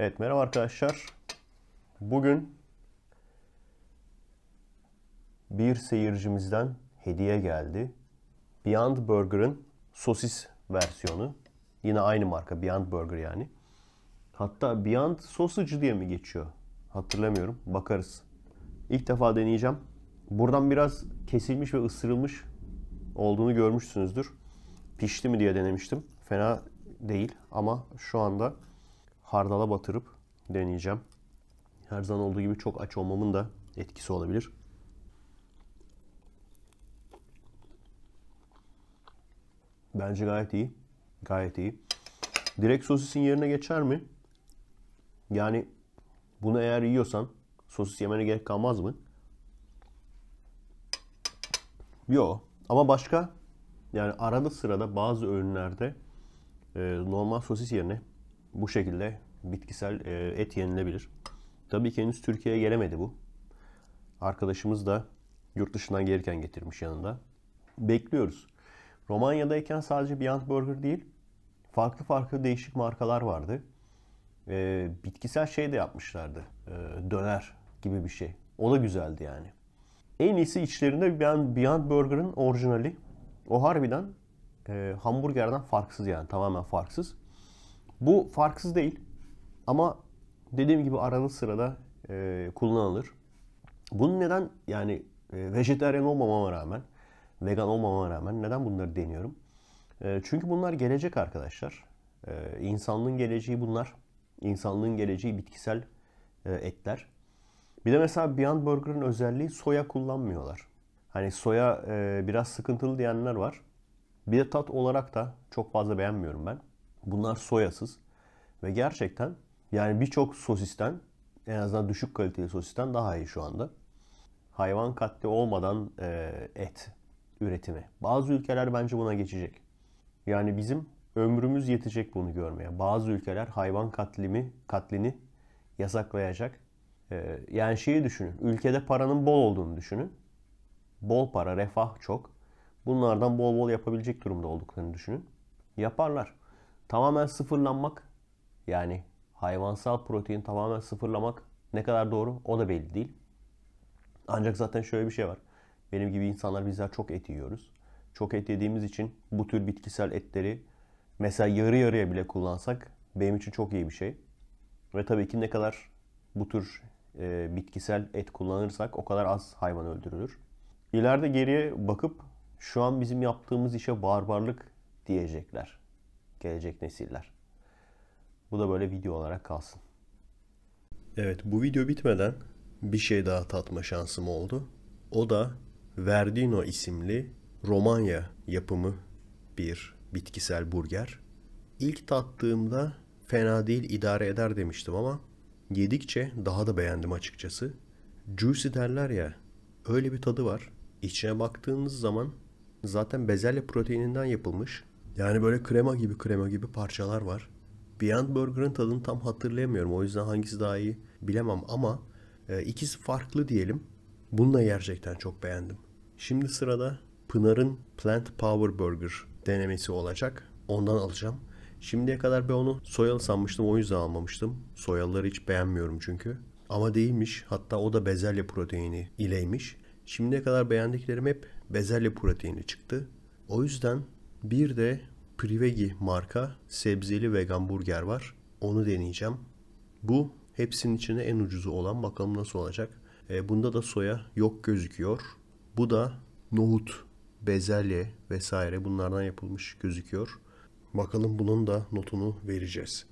Evet merhaba arkadaşlar. Bugün bir seyircimizden hediye geldi. Beyond Burger'ın sosis versiyonu. Yine aynı marka Beyond Burger yani. Hatta Beyond Sausage diye mi geçiyor? Hatırlamıyorum. Bakarız. İlk defa deneyeceğim. Buradan biraz kesilmiş ve ısırılmış olduğunu görmüşsünüzdür. Pişti mi diye denemiştim. Fena değil ama şu anda hardala batırıp deneyeceğim. Her zaman olduğu gibi çok aç olmamın da etkisi olabilir. Bence gayet iyi. Gayet iyi. Direkt sosisin yerine geçer mi? Yani bunu eğer yiyorsan sosis yemene gerek kalmaz mı? Yok. Ama başka yani arada sırada bazı öğünlerde e, normal sosis yerine bu şekilde bitkisel e, et yenilebilir. Tabii ki henüz Türkiye'ye gelemedi bu. Arkadaşımız da yurt dışından gelirken getirmiş yanında. Bekliyoruz. Romanya'dayken sadece Beyond Burger değil, farklı farklı değişik markalar vardı. Ee, bitkisel şey de yapmışlardı. Ee, döner gibi bir şey. O da güzeldi yani. En iyisi içlerinde Beyond, Beyond Burger'ın orijinali. O harbiden e, hamburgerden farksız yani tamamen farksız. Bu farksız değil ama dediğim gibi aranın sırada e, kullanılır. Bunun neden yani e, vejetaryen olmamama rağmen, vegan olmamama rağmen neden bunları deniyorum? E, çünkü bunlar gelecek arkadaşlar. E, insanlığın geleceği bunlar. İnsanlığın geleceği bitkisel e, etler. Bir de mesela Beyond Burger'ın özelliği soya kullanmıyorlar. Hani soya e, biraz sıkıntılı diyenler var. Bir de tat olarak da çok fazla beğenmiyorum ben. Bunlar soyasız ve gerçekten yani birçok sosisten en azından düşük kaliteli sosisten daha iyi şu anda. Hayvan katli olmadan e, et üretimi. Bazı ülkeler bence buna geçecek. Yani bizim ömrümüz yetecek bunu görmeye. Bazı ülkeler hayvan katlimi, katlini yasaklayacak. Ee, yani şeyi düşünün. Ülkede paranın bol olduğunu düşünün. Bol para, refah çok. Bunlardan bol bol yapabilecek durumda olduklarını düşünün. Yaparlar tamamen sıfırlanmak yani hayvansal protein tamamen sıfırlamak ne kadar doğru o da belli değil. Ancak zaten şöyle bir şey var. Benim gibi insanlar bizler çok et yiyoruz. Çok et yediğimiz için bu tür bitkisel etleri mesela yarı yarıya bile kullansak benim için çok iyi bir şey. Ve tabii ki ne kadar bu tür e, bitkisel et kullanırsak o kadar az hayvan öldürülür. İleride geriye bakıp şu an bizim yaptığımız işe barbarlık diyecekler gelecek nesiller. Bu da böyle video olarak kalsın. Evet bu video bitmeden bir şey daha tatma şansım oldu. O da Verdino isimli Romanya yapımı bir bitkisel burger. İlk tattığımda fena değil idare eder demiştim ama yedikçe daha da beğendim açıkçası. Juicy derler ya öyle bir tadı var. İçine baktığınız zaman zaten bezelye proteininden yapılmış yani böyle krema gibi krema gibi parçalar var. Beyond Burger'ın tadını tam hatırlayamıyorum. O yüzden hangisi daha iyi bilemem ama e, ikisi farklı diyelim. Bunu da gerçekten çok beğendim. Şimdi sırada Pınar'ın Plant Power Burger denemesi olacak. Ondan alacağım. Şimdiye kadar ben onu soyalı sanmıştım o yüzden almamıştım. Soyalıları hiç beğenmiyorum çünkü. Ama değilmiş. Hatta o da bezelye proteini ileymiş. Şimdiye kadar beğendiklerim hep bezelye proteini çıktı. O yüzden bir de Privegi marka sebzeli vegan burger var. Onu deneyeceğim. Bu hepsinin içinde en ucuzu olan bakalım nasıl olacak. E, bunda da soya yok gözüküyor. Bu da nohut, bezelye vesaire bunlardan yapılmış gözüküyor. Bakalım bunun da notunu vereceğiz.